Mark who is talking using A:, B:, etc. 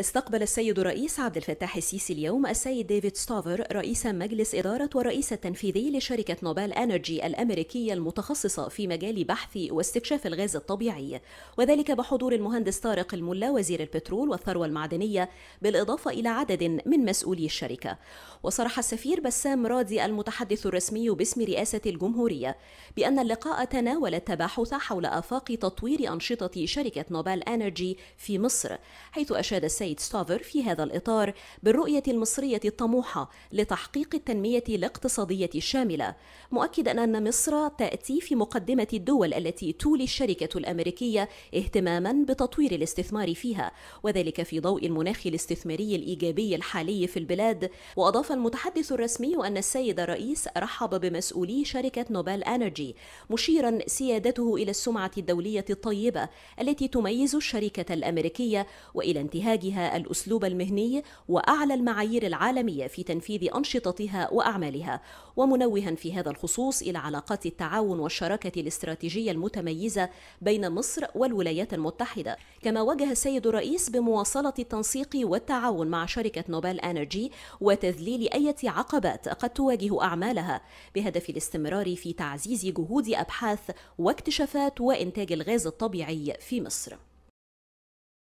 A: استقبل السيد الرئيس عبد الفتاح السيسي اليوم السيد ديفيد ستوفر رئيس مجلس إدارة والرئيس التنفيذي لشركة نوبال أنرجي الأمريكية المتخصصة في مجال بحث واستكشاف الغاز الطبيعي وذلك بحضور المهندس طارق الملا وزير البترول والثروة المعدنية بالإضافة إلى عدد من مسؤولي الشركة وصرح السفير بسام رادي المتحدث الرسمي باسم رئاسة الجمهورية بأن اللقاء تناول التباحث حول آفاق تطوير أنشطة شركة نوبال أنرجي في مصر حيث أشاد السيد السيد ستافر في هذا الإطار بالرؤية المصرية الطموحة لتحقيق التنمية الاقتصادية الشاملة مؤكدا أن مصر تأتي في مقدمة الدول التي تولي الشركة الأمريكية اهتماما بتطوير الاستثمار فيها وذلك في ضوء المناخ الاستثماري الإيجابي الحالي في البلاد وأضاف المتحدث الرسمي أن السيد الرئيس رحب بمسؤولي شركة نوبل أنرجي مشيرا سيادته إلى السمعة الدولية الطيبة التي تميز الشركة الأمريكية وإلى انتهاجها الأسلوب المهني وأعلى المعايير العالمية في تنفيذ أنشطتها وأعمالها ومنوها في هذا الخصوص إلى علاقات التعاون والشراكة الاستراتيجية المتميزة بين مصر والولايات المتحدة كما وجه السيد الرئيس بمواصلة التنسيق والتعاون مع شركة نوبل أنرجي وتذليل أي عقبات قد تواجه أعمالها بهدف الاستمرار في تعزيز جهود أبحاث واكتشافات وإنتاج الغاز الطبيعي في مصر